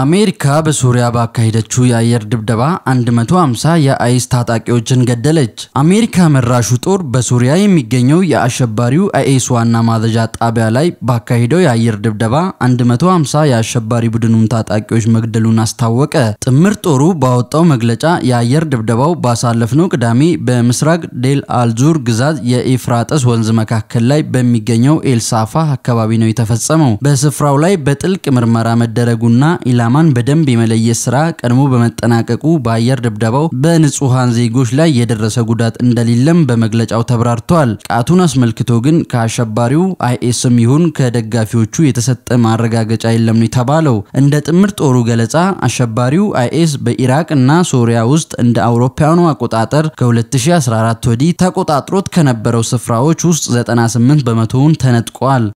አሜሪካ በሱሪያ ባካሄደችው የአየር ድብደባ 150 የአይስ ታጣቂዎችን ገደለች። አሜሪካ መራሹ ጦር በሱሪያ የሚገኘው የአሸባሪው አይኤስ ዋና ማዘዣ ጣቢያ ላይ ባካሄደው የአየር ድብደባ 150 የአሸባሪ ቡድኑን ታጣቂዎች መግደሉን አስታወቀ። ጥምር ጦሩ ባወጣው መግለጫ የአየር ድብደባው ባሳለፍነው ቅዳሜ በምስራቅ ዴል አልዙር ግዛት የኢፍራጠስ ወንዝ መካከል ላይ በሚገኘው ኤልሳፋ አካባቢ ነው የተፈጸመው። በስፍራው ላይ በጥልቅ ምርመራ መደረጉና ኢላ ኢላማን በደንብ የመለየት ስራ ቀድሞ በመጠናቀቁ በአየር ድብደባው በንጹሐን ዜጎች ላይ የደረሰ ጉዳት እንደሌለም በመግለጫው ተብራርቷል። ጥቃቱን አስመልክቶ ግን ከአሸባሪው አይኤስም ይሁን ከደጋፊዎቹ የተሰጠ ማረጋገጫ የለም ነው የተባለው። እንደ ጥምር ጦሩ ገለጻ አሸባሪው አይኤስ በኢራቅ እና ሶሪያ ውስጥ እንደ አውሮፓውያኑ አቆጣጠር ከ2014 ወዲህ ተቆጣጥሮት ከነበረው ስፍራዎች ውስጥ 98 በመቶውን ተነጥቋል።